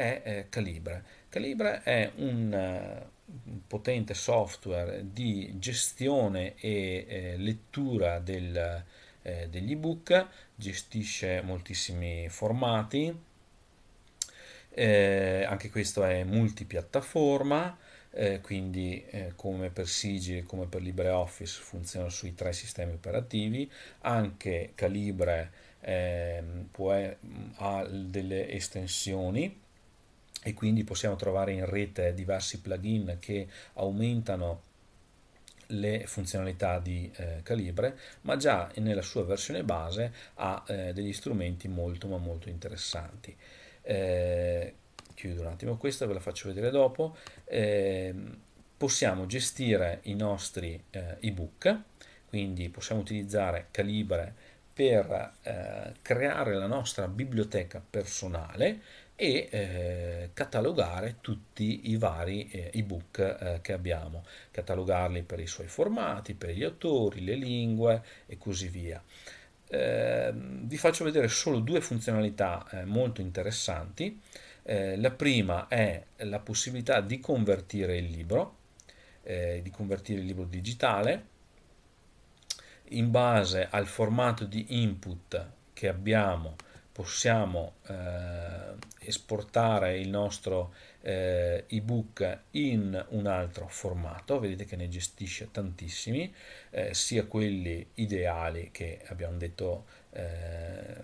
è eh, Calibra. è eh, un potente software di gestione e eh, lettura del, eh, degli ebook, gestisce moltissimi formati, anche questo è multipiattaforma, quindi come per Sigil e come per LibreOffice funziona sui tre sistemi operativi, anche Calibra ehm, può, ha delle estensioni e quindi possiamo trovare in rete diversi plugin che aumentano le funzionalità di eh, Calibre, ma già nella sua versione base ha eh, degli strumenti molto ma molto interessanti. Eh, chiudo un attimo questa, ve la faccio vedere dopo. Ehm, possiamo gestire i nostri eh, ebook, quindi possiamo utilizzare Calibre per eh, creare la nostra biblioteca personale e eh, catalogare tutti i vari eh, ebook eh, che abbiamo, catalogarli per i suoi formati, per gli autori, le lingue e così via. Ehm, vi faccio vedere solo due funzionalità eh, molto interessanti. Eh, la prima è la possibilità di convertire il libro, di convertire il libro digitale in base al formato di input che abbiamo possiamo eh, esportare il nostro eh, ebook in un altro formato, vedete che ne gestisce tantissimi, eh, sia quelli ideali che abbiamo detto eh,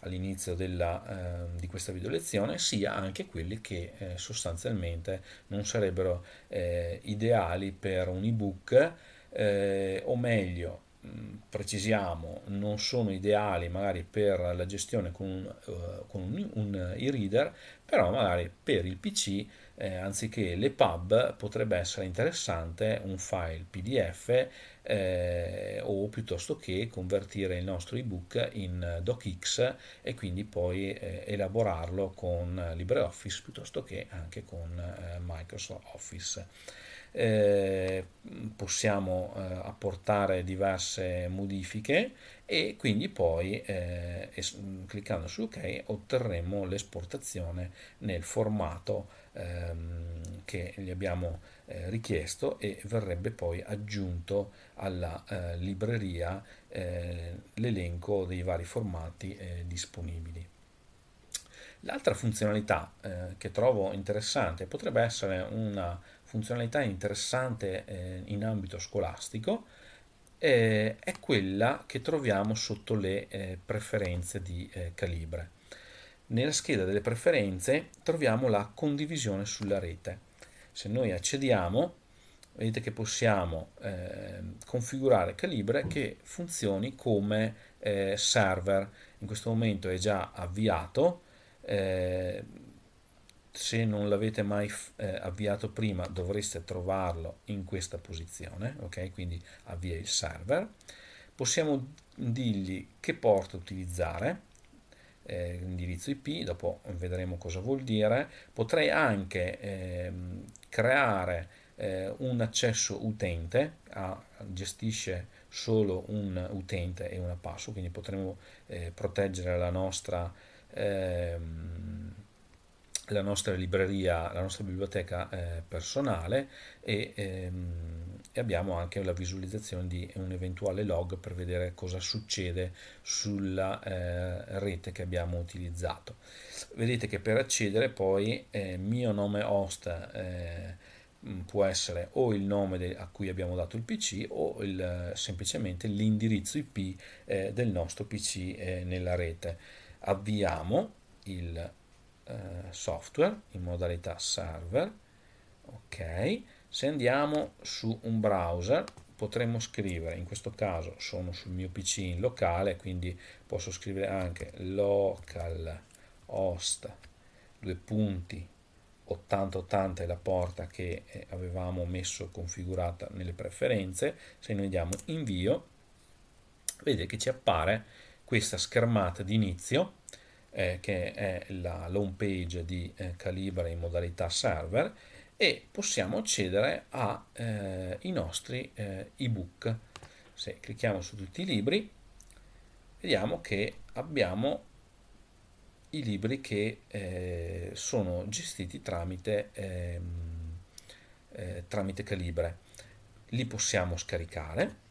all'inizio della, eh, di questa video lezione sia anche quelli che eh, sostanzialmente non sarebbero eh, ideali per un ebook eh, o meglio Mm, precisiamo, non sono ideali magari per la gestione con, uh, con un, un e-reader, però magari per il PC, eh, anziché le pub, potrebbe essere interessante un file PDF eh, o piuttosto che convertire il nostro ebook in DocX e quindi poi eh, elaborarlo con LibreOffice piuttosto che anche con eh, Microsoft Office eh, possiamo eh, apportare diverse modifiche e quindi poi eh, es- mm, cliccando su ok otterremo l'esportazione nel formato ehm, che gli abbiamo eh, richiesto e verrebbe poi aggiunto alla eh, libreria eh, l'elenco dei vari formati disponibili. L'altra funzionalità che trovo interessante potrebbe essere una funzionalità interessante eh, in ambito scolastico eh, è quella che troviamo sotto le eh, preferenze di eh, calibre. Nella scheda delle preferenze troviamo la condivisione sulla rete. Se noi accediamo, vedete che possiamo ehm, configurare calibre che funzioni come eh, server. In questo momento è già avviato. Eh, se non l'avete mai eh, avviato prima dovreste trovarlo in questa posizione, ok? Quindi avvia il server. Possiamo dirgli che porta utilizzare, eh, indirizzo IP, dopo vedremo cosa vuol dire. Potrei anche ehm, eh, creare un accesso utente, a, gestisce solo un utente e una password, quindi potremo eh, proteggere la nostra... Ehm, la nostra libreria, la nostra biblioteca eh, personale e, ehm, e, abbiamo anche la visualizzazione di un eventuale log per vedere cosa succede sulla eh, rete che abbiamo utilizzato. Vedete che per accedere poi eh, mio nome host eh, mm, può essere o il nome a cui abbiamo dato il PC o il, semplicemente l'indirizzo IP eh, del nostro PC eh, nella rete. Avviamo il eh, software in modalità server, ok? Se andiamo su un browser potremmo scrivere, in questo caso sono sul mio PC in locale, quindi posso scrivere anche localhost, due punti, 8080 è la porta che eh, avevamo messo configurata nelle preferenze, se noi diamo invio, vedete che ci appare questa schermata d'inizio eh, che è la home page di eh, Calibra in modalità server e possiamo accedere ai eh, nostri eh, ebook. Se clicchiamo su tutti i libri vediamo che abbiamo i libri che eh, sono gestiti tramite, ehm, tramite Calibre. Li possiamo scaricare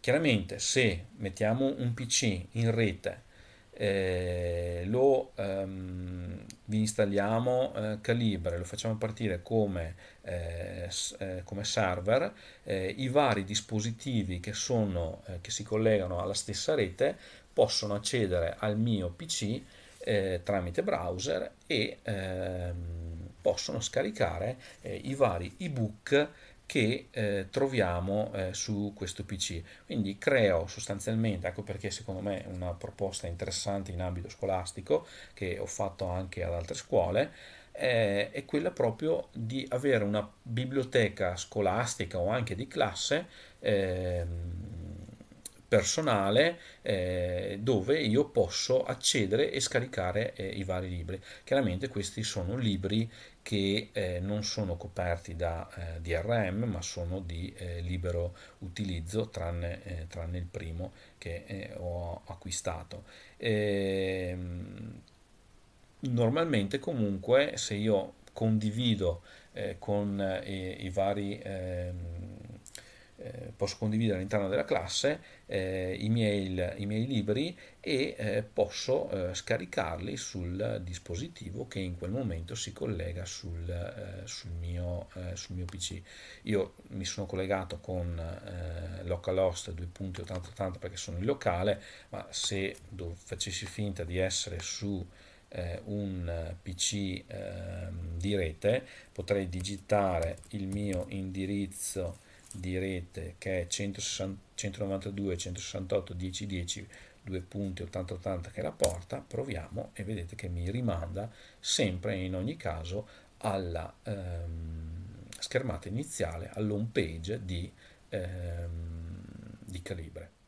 chiaramente se mettiamo un PC in rete eh, lo ehm, vi installiamo eh, Calibre, lo facciamo partire come, eh, eh come server, eh, i vari dispositivi che, sono, eh, che si collegano alla stessa rete possono accedere al mio PC tramite browser e ehm, possono scaricare i vari ebook che eh, troviamo eh, su questo PC. Quindi creo sostanzialmente, ecco perché secondo me è una proposta interessante in ambito scolastico, che ho fatto anche ad altre scuole, eh, è quella proprio di avere una biblioteca scolastica o anche di classe ehm, personale eh, dove io posso accedere e scaricare eh, i vari libri. Chiaramente questi sono libri che eh, non sono coperti da eh, DRM ma sono di eh, libero utilizzo tranne, eh, tranne, il primo che ho acquistato. Ehm, normalmente comunque se io condivido con i vari ehm, eh, posso condividere all'interno della classe eh, i, miei, i, miei, libri e eh, posso eh, scaricarli sul dispositivo che in quel momento si collega sul, eh, sul, mio, eh, sul mio, PC. Io mi sono collegato con localhost 2.8080 perché sono in locale, ma se facessi finta di essere su un PC ehm, di rete potrei digitare il mio indirizzo di rete che è 160, 192, 168, che la porta, proviamo e vedete che mi rimanda sempre in ogni caso alla ehm, schermata iniziale, all'home page di, ehm, di Calibre.